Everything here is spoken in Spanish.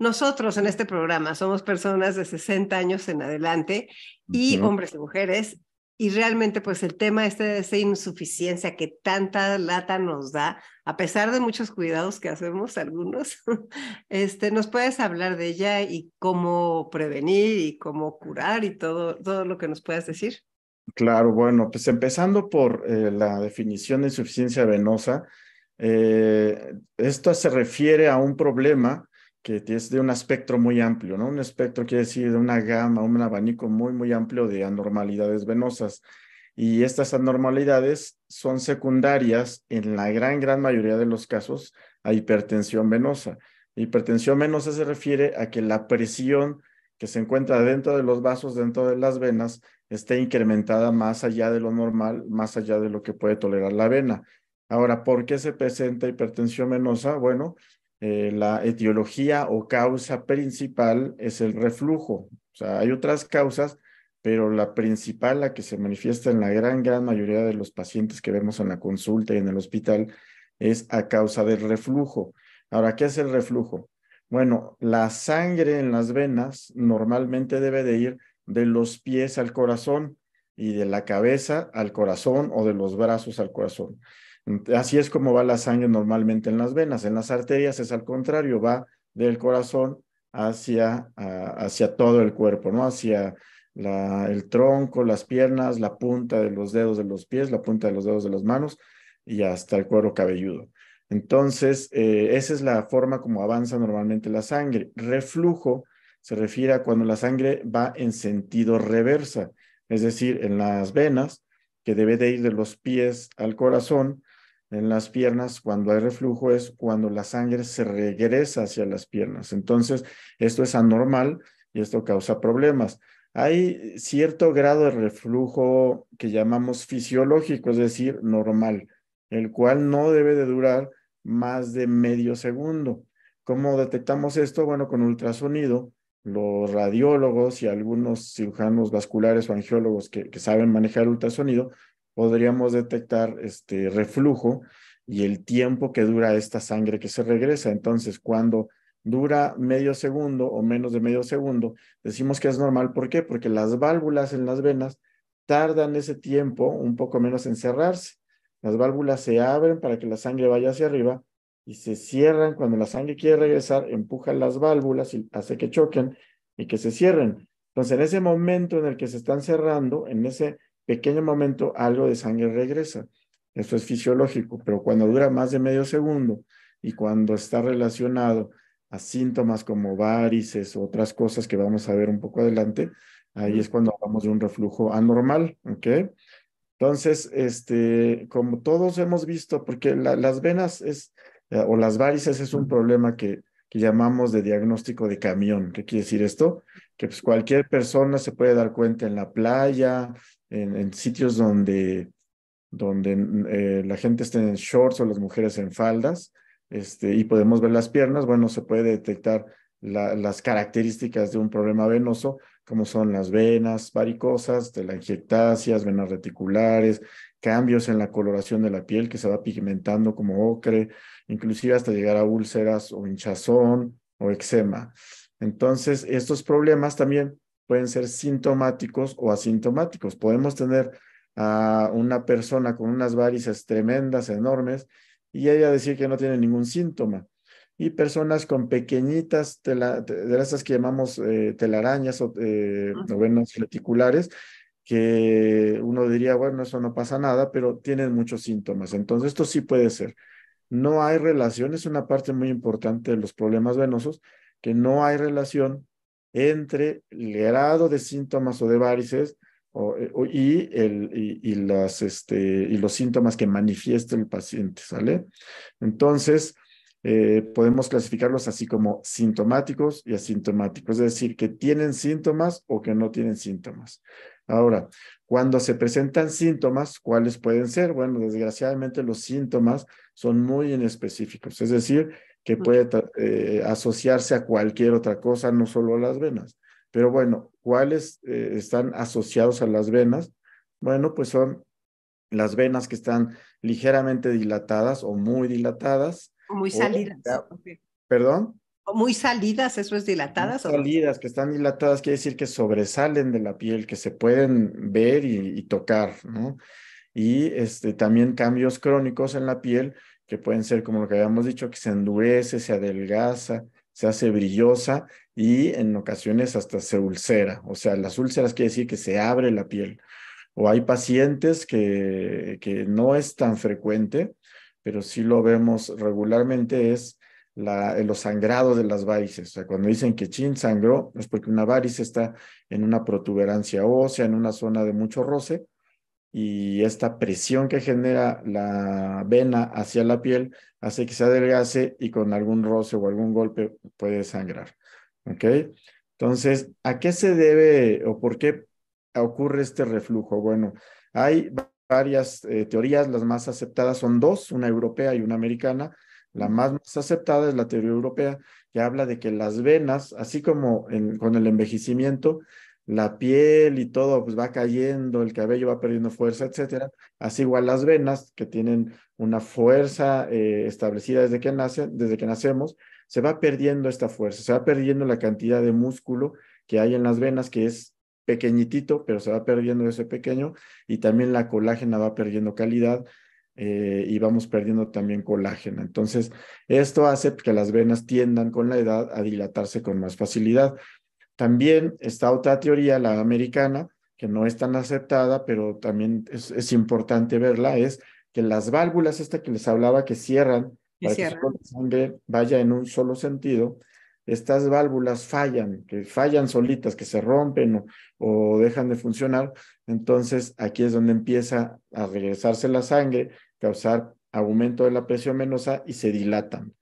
Nosotros en este programa somos personas de 60 años en adelante y hombres y mujeres. Y realmente, pues el tema este de esa insuficiencia que tanta lata nos da, a pesar de muchos cuidados que hacemos algunos, este, nos puedes hablar de ella y cómo prevenir y cómo curar y todo, todo lo que nos puedas decir. Claro, bueno, pues empezando por eh, la definición de insuficiencia venosa, eh, esto se refiere a un problema que es de un espectro muy amplio, ¿no? Un espectro quiere decir de una gama, un abanico muy, muy amplio de anormalidades venosas. Y estas anormalidades son secundarias en la gran, gran mayoría de los casos a hipertensión venosa. Hipertensión venosa se refiere a que la presión que se encuentra dentro de los vasos, dentro de las venas, esté incrementada más allá de lo normal, más allá de lo que puede tolerar la vena. Ahora, ¿por qué se presenta hipertensión venosa? Bueno, eh, la etiología o causa principal es el reflujo. O sea, hay otras causas, pero la principal, la que se manifiesta en la gran, gran mayoría de los pacientes que vemos en la consulta y en el hospital, es a causa del reflujo. Ahora, ¿qué es el reflujo? Bueno, la sangre en las venas normalmente debe de ir de los pies al corazón y de la cabeza al corazón o de los brazos al corazón. Así es como va la sangre normalmente en las venas. En las arterias es al contrario, va del corazón hacia, ah, hacia todo el cuerpo, ¿no? Hacia el tronco, las piernas, la punta de los dedos de los pies, la punta de los dedos de las manos y hasta el cuero cabelludo. Entonces, eh, esa es la forma como avanza normalmente la sangre. Reflujo se refiere a cuando la sangre va en sentido reversa, es decir, en las venas, que debe de ir de los pies al corazón, en las piernas cuando hay reflujo es cuando la sangre se regresa hacia las piernas. Entonces, esto es anormal y esto causa problemas. Hay cierto grado de reflujo que llamamos fisiológico, es decir, normal, el cual no debe de durar más de medio segundo. ¿Cómo detectamos esto? Bueno, con ultrasonido, los radiólogos y algunos cirujanos vasculares o angiólogos que, que saben manejar ultrasonido podríamos detectar este reflujo y el tiempo que dura esta sangre que se regresa. Entonces, cuando dura medio segundo o menos de medio segundo, decimos que es normal. ¿Por qué? Porque las válvulas en las venas tardan ese tiempo un poco menos en cerrarse. Las válvulas se abren para que la sangre vaya hacia arriba y se cierran. Cuando la sangre quiere regresar, empujan las válvulas y hace que choquen y que se cierren. Entonces, en ese momento en el que se están cerrando, en ese pequeño momento algo de sangre regresa. Esto es fisiológico, pero cuando dura más de medio segundo y cuando está relacionado a síntomas como varices o otras cosas que vamos a ver un poco adelante, ahí es cuando hablamos de un reflujo anormal, ¿ok? Entonces, este, como todos hemos visto, porque las venas es, eh, o las varices es un problema que que llamamos de diagnóstico de camión. ¿Qué quiere decir esto? Que pues, cualquier persona se puede dar cuenta en la playa, en, sitios donde, donde mm, eh, la gente esté en shorts o las mujeres en faldas, este, y podemos ver las piernas, bueno, se puede detectar las características de un problema venoso, como son las venas varicosas, telangiectasias, venas reticulares, cambios en la coloración de la piel que se va pigmentando como ocre, inclusive hasta llegar a úlceras o hinchazón o eczema. Entonces, estos problemas también pueden ser sintomáticos o asintomáticos. Podemos tener a una persona con unas varices tremendas, enormes, y ella decir que no tiene ningún síntoma. Y personas con pequeñitas, de esas que llamamos eh, telarañas o, eh, venas reticulares, que uno diría, bueno, eso no pasa nada, pero tienen muchos síntomas. Entonces, esto sí puede ser. No hay relación, es una parte muy importante de los problemas venosos, que no hay relación entre el grado de síntomas o de varices eh, y, el, y, las, este, y los síntomas que manifiesta el paciente, ¿sale? Entonces, eh, podemos clasificarlos así como sintomáticos y asintomáticos, es decir, que tienen síntomas o que no tienen síntomas. Ahora, cuando se presentan síntomas, ¿cuáles pueden ser? Bueno, desgraciadamente los síntomas son muy inespecíficos, es decir, que puede eh, asociarse a cualquier otra cosa, no solo a las venas. Pero bueno, ¿cuáles eh, están asociados a las venas? Bueno, pues son las venas que están ligeramente dilatadas o muy dilatadas, muy oh, salidas. ¿Perdón? Muy salidas, eso es dilatadas. salidas, que están dilatadas, quiere decir que sobresalen de la piel, que se pueden ver y, tocar, ¿no? Y este, también cambios crónicos en la piel, que pueden ser como lo que habíamos dicho, que se endurece, se adelgaza, se hace brillosa y en ocasiones hasta se ulcera. O sea, las úlceras quiere decir que se abre la piel. O hay pacientes que, que no es tan frecuente, pero sí lo vemos regularmente, es la, eh, los sangrados de las varices. O sea, cuando dicen que chin sangró, es porque una varice está en una protuberancia ósea, en una zona de mucho roce, y esta presión que genera la vena hacia la piel hace que se adelgase y con algún roce o algún golpe puede sangrar. ¿Ok? Entonces, ¿a qué se debe o por qué ocurre este reflujo? Bueno, hay varias eh, teorías, las más aceptadas son dos, una europea y una americana. La más, aceptada es la teoría europea, que habla de que las venas, así como con el envejecimiento, la piel y todo pues, va cayendo, el cabello va perdiendo fuerza, etcétera. Así igual las venas que tienen una fuerza eh, establecida desde que nacen, desde que nacemos, se va perdiendo esta fuerza, se va perdiendo la cantidad de músculo que hay en las venas que es pequeñitito, pero se va perdiendo ese pequeño y también la colágena va perdiendo calidad eh, y vamos perdiendo también colágena. Entonces, esto hace que las venas tiendan con la edad a dilatarse con más facilidad. También está otra teoría, la americana, que no es tan aceptada, pero también es, importante verla, es que las válvulas, esta que les hablaba, que cierran, para que la sangre vaya en un solo sentido, estas válvulas fallan, que fallan solitas, que se rompen o, dejan de funcionar, entonces aquí es donde empieza a regresarse la sangre, causar aumento de la presión venosa y se dilatan.